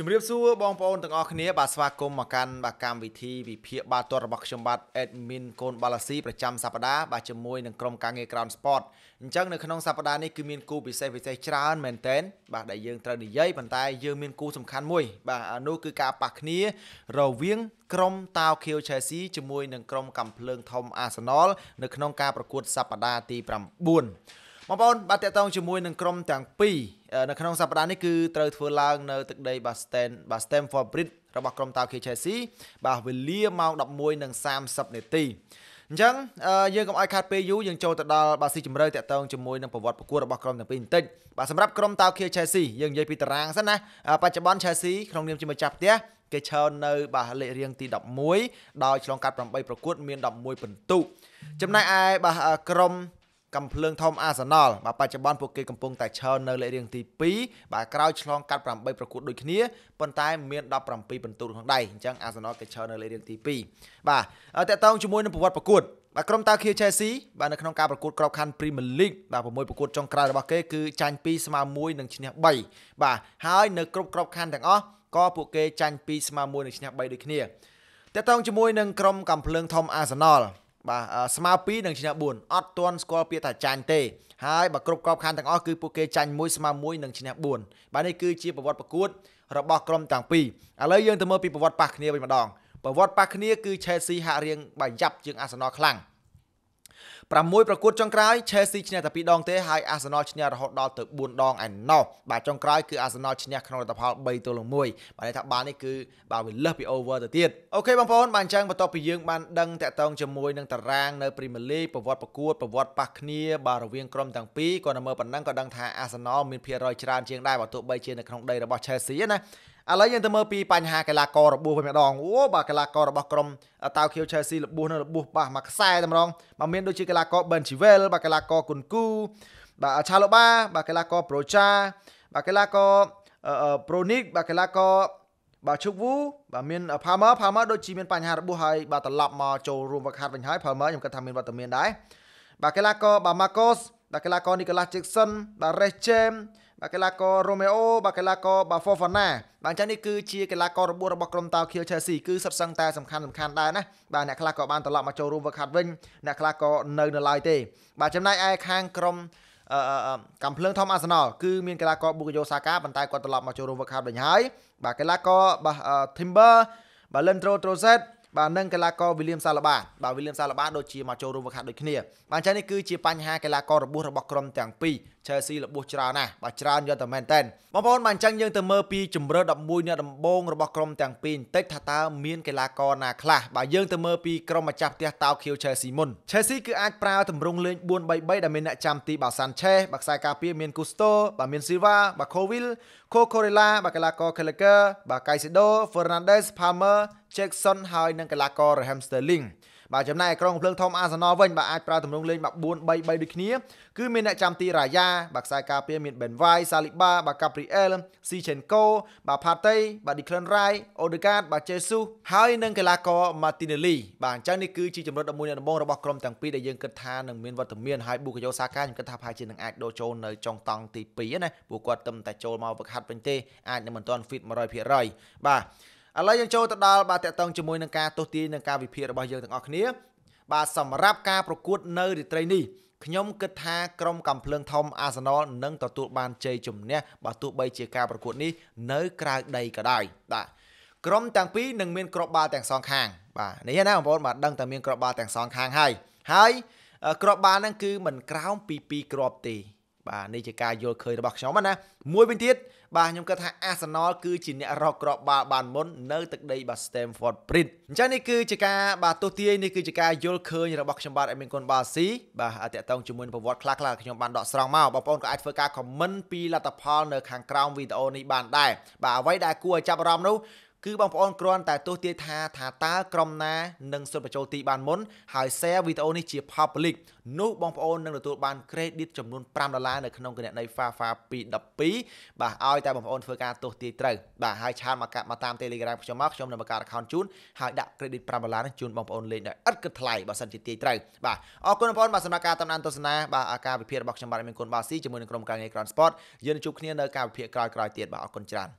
ជំរាបសួរបងប្អូនទាំងអស់គ្នាបាទស្វាគមន៍មកកាន់បាទកម្មវិធីវិភាគបាល់ទាត់របស់ខ្ញុំបាទ admin កូនបាឡាស៊ីប្រចាំសប្តាហ៍បាទជាមួយនឹងក្រុមការងារ Crown Sport អញ្ចឹងនៅក្នុងសប្តាហ៍នេះគឺមានគូពិសេសពិសេសច្រើនមែនទែនបាទដែលយើងត្រូវនិយាយប៉ុន្តែយើងមានគូសំខាន់មួយ បាទនោះគឺការប៉ះគ្នារវាងក្រុមតាវខៀវ Chelsea ជាមួយនឹងក្រុមកំភ្លើងធំ Arsenal នៅក្នុងការប្រកួតសប្តាហ៍ទី9បងប្អូនបាទតកតងជាមួយនឹងក្រុមទាំងពីរនៅក្នុងសប្តាហ៍នេះគឺត្រូវធ្វើឡើងនៅទឹកដី Basten Bastenford Bridge របស់ក្រុមតាវ Chelsea បាទវេលាម៉ោង11:30នាទីអញ្ចឹងយើងកុំឲ្យខាត់ពេលយូរយើងចូលទៅដល់បាស៊ីជំរឿតាក់ទងជាមួយនឹងប្រវត្តិប្រគួតរបស់ក្រុមទាំងពីរបន្តិចបាទសម្រាប់ក្រុមតាវខៀវ Chelsea យើងនិយាយពីតារាងសិនណាបច្ចុប្បន្ន Chelsea ក្នុងនាមជាម្ចាស់ផ្ទះគេឈរនៅបាទលេខរៀងទី11ដោយឆ្លងកាត់8ប្រកួតមាន11ពិន្ទុចំណែកឯបាទក្រុមកំភ្លើងធំអាសណលបាទបច្ចុប្បន្នពួកគេកំពុង តែឈរនៅលេខរៀងទី2បាទក្រោយឆ្លងកាត់8ប្រកួតដូចគ្នាប៉ុន្តែមាន17ពិន្ទុក្នុងដៃអញ្ចឹងអាសណលគេឈរនៅលេខរៀងទី2បាទតកតងជាមួយនឹងប្រវត្តិប្រកួតបាទក្រុមតាខៀ Chelsea បាទនៅក្នុងការប្រកួតក្របខ័ណ្ឌ Premier League បាទ6ប្រកួតចុងក្រោយរបស់គេគឺចាញ់2ស្មើ1និងឈ្នះ3បាទហើយនៅគ្រប់ក្របខ័ណ្ឌទាំងអស់ក៏ពួកគេចាញ់2ស្មើ1និងឈ្នះ3ដូចគ្នាតកតងជាមួយនឹងក្រុមកំភ្លើងធំអាសណលបាទស្មើ2និងឈ្នះ4អត់ទាន់ស្គាល់ពាក្យថាចាញ់ទេ ហើយបើគ្រប់ក្របខ័ណ្ឌទាំងអស់គឺពួកគេចាញ់1ស្មើ1និងឈ្នះ4បាទនេះគឺជាប្រវត្តិប្រកួតរបស់ក្រុមទាំងពីរឥឡូវយើងទៅមើលពីប្រវត្តិប៉ះគ្នាវិញម្ដងប្រវត្តិប៉ះគ្នាគឺ Chelsea ហាក់រៀងបាយ៉ាប់ជាង Arsenal ខ្លាំង6ប្រកួតចុងក្រោយ Chelsea ឈ្នះតែ2ដងទេហើយ Arsenal ឈ្នះរហូតដល់ទៅ4ដងឯណោះបាទចុងក្រោយគឺ Arsenal ឈ្នះក្នុងលទ្ធផល3ទល់នឹង1បាទន័យថាបាល់នេះគឺបាទវាលើសពី over ទៅទៀតអូខេបងប្អូនបាទអញ្ចឹងបន្ទាប់ពីយើងបានដឹងតាក់ទងជាមួយនឹងតារាងនៅ Premier League ប្រវត្តិប្រកួតប្រវត្តិប៉ះគ្នាបាទរវាងក្រុមទាំងពីរក៏នៅមើលប៉ុណ្ណឹងក៏ដឹងថា Arsenal មានភាគរយច្រើនជាងដែរបើទោះបីជានៅក្នុងដីរបស់ Chelsea ណាឥឡូវយើងទៅមើលពីបញ្ហាកីឡាកររបួសវិញម្ដងអូបាទកីឡាកររបស់ក្រុមតាវខៀវ Chelsea របួសនៅរបួសបាសមួយខ្សែតែម្ដងបាទមានដូចជាកីឡាករ Ben Chilwell បាទកីឡាករ Kunku បាទ Chalobah បាទកីឡាករ Procha បាទកីឡាករ Pronic បាទកីឡាករបាទឈុកវូបាទមាន Palmer Palmer ដូចជាមានបញ្ហារបួសហើយបាទត្រឡប់មកចូលរួមវឹកហាត់វិញហើយ Palmer ខ្ញុំគិតថាមានវត្តមានដែរបាទកីឡាករបាទ Marcos បាទកីឡាករ Nicolas Jackson បាទ Reece James បាទកីឡាករ Romeo បាទកីឡាករ Bafofana បាទអញ្ចឹងនេះគឺជាកីឡាកររបួសរបស់ក្រុមតាវខៀវ Chelsea គឺសុទ្ធសឹងតែសំខាន់សំខាន់ដែរណាបាទអ្នកខ្លះក៏បានត្រឡប់មកចូលរួមវឹកហាត់វិញអ្នកខ្លះក៏នៅនៅឡើយទេ បាទចំណែកឯខាងក្រុមកំភ្លើងធំអាសនលគឺមានកីឡាករប៊ូកាយ៉ូសាកាប៉ុន្តែគាត់ត្រឡប់មកចូលរួមវឹកហាត់វិញហើយបាទកីឡាករបាទ Timber បាទ Lendro Trossard បាទនឹងកីឡាករវីលៀមសាឡាបាបាទវីលៀមសាឡាបាដូចជាមកចូលរួមវឹកហាត់ដូចគ្នាបាទអញ្ចឹងនេះគឺជាបញ្ហាកីឡាកររបួសរបស់ក្រុមទាំងពីរ Chelsea របួសច្រើនណាស់បាទច្រើនយកតែមែនតែនបងប្អូនបាទអញ្ចឹងយើងទៅមើលពីជម្រើស11អ្នកដំបូងរបស់ក្រុមទាំងពីរបន្តិចថាតើមានកីឡាករណាខ្លះបាទយើងទៅមើលពីក្រុមម្ចាស់ផ្ទះ Tokyo Chelsea មុន Chelsea គឺអាចប្រើទម្រង់លេង4-3-3ដែលមានអ្នកចាំទីបាទ Sanchez បាទខ្សែការពារមាន Gusto បាទមាន Silva បាទ Covil Cocorella បាទកីឡាករ Kelleger បាទ Caicedo Fernandes Palmer Jackson ហើយនិងកីឡាករ Raheem Sterling បាទចំណែកឯក្រុមភ្លើងធំ Arsenal វិញបាទអាចប្រើទម្រង់លេងបាទ4 3 3ដូចគ្នាគឺមានអ្នកចាំទី Raya បាទខ្សែការពារមាន Ben White Saliba បាទ Gabriel Sinchenko បាទ Partey បាទ Declan Rice Odegaard បាទ Jesus ហើយនិងកីឡាករ Martinelli បាទអញ្ចឹងនេះគឺជាជំរិត11អ្នកដំបូងរបស់ក្រុមទាំងពីរដែលយើងគិតថានឹងមានវត្តមានហើយ Bukayo Saka ខ្ញុំគិតថាប្រហែលជានឹងអាចដូរចូលនៅចុងតង់ទី2ណាព្រោះគាត់ទំតែចូលមកវឹកហាត់វិញទេអាចនឹងមិនទាន់ fit 100%បាទឥឡូវយើងចូលទៅដល់បាទតកតងជាមួយនឹងការទស្សទាយនិងការវិភាគរបស់យើងទាំងអស់គ្នាបាទសម្រាប់ការប្រកួតនៅរាត្រីនេះខ្ញុំគិតថាក្រុមកំភ្លើងធំអាសនលនឹងទទួលបានជ័យជំនះបើទោះបីជាការប្រកួតនេះនៅក្រៅដីក៏ដោយបាទក្រុមទាំងពីរនឹងមានក្របបាល់ទាំងសងខាងបាទនេះណាបងប្អូនបាទដឹងតែមានក្របបាល់ទាំងសងខាងហើយហើយក្របបាល់ហ្នឹងគឺមិនក្រោមពី2គ្រាប់ទេបាទនេះជាការយល់ឃើញរបស់ខ្ញុំណាមួយវិញទៀតបាទខ្ញុំគិតថា Arsenal គឺជាអ្នករកក្របបាល់បានមុននៅទឹកដីបាទ Stamford Bridge អញ្ចឹងនេះគឺជាការបាទទស្សទាយនេះគឺជាការយល់ឃើញរបស់ខ្ញុំបាទអេមីនគុនបាស៊ីបាទតាក់ទងជាមួយនឹងប្រវត្តិខ្លះខ្លះខ្ញុំបានដកស្រង់មកបងប្អូនក៏អាចធ្វើការ comment ពីលទ្ធផលនៅ ខាងក្រោមវីដេអូនេះបានដែរបាទអ្វីដែលគួរឲ្យចាប់អារម្មណ៍នោះគឺបងប្អូនគ្រាន់តែទស្សន៍ទាយថាថាតើក្រុមណានឹងសុទ្ធបញ្ចូលទីបានមុន ហើយ share វីដេអូនេះជា public នោះបងប្អូននឹងទទួលបាន credit ចំនួន5ដុល្លារនៅក្នុងគណនី Fafa 212បាទឲ្យតែបងប្អូនធ្វើការទស្សន៍ទាយត្រូវបាទហើយឆាតមកកាត់មកតាម Telegram ខ្ញុំមកខ្ញុំនឹងបង្កើត account ជូនហើយដាក់ credit 5ដុល្លារជូនបងប្អូនលេងដោយឥតគិតថ្លៃបើសិនជាទាយត្រូវបាទអរគុណបងប្អូនបាទសម្រាប់ការតាមដានទស្សនាបាទអាការវិភាគរបស់ខ្ញុំបាទមានគុណបាស៊ីជាមួយនឹងក្រុមការងារ Grand Sport យើងនឹងជួបគ្នានៅការវិភាគក្រោយៗទៀតបាទអរគុណច្រើន